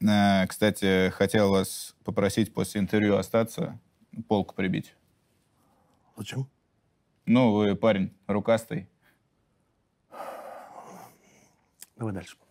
Э, кстати, хотел вас попросить после интервью остаться, полку прибить. Почему? Ну, вы парень рукастый. Давай дальше.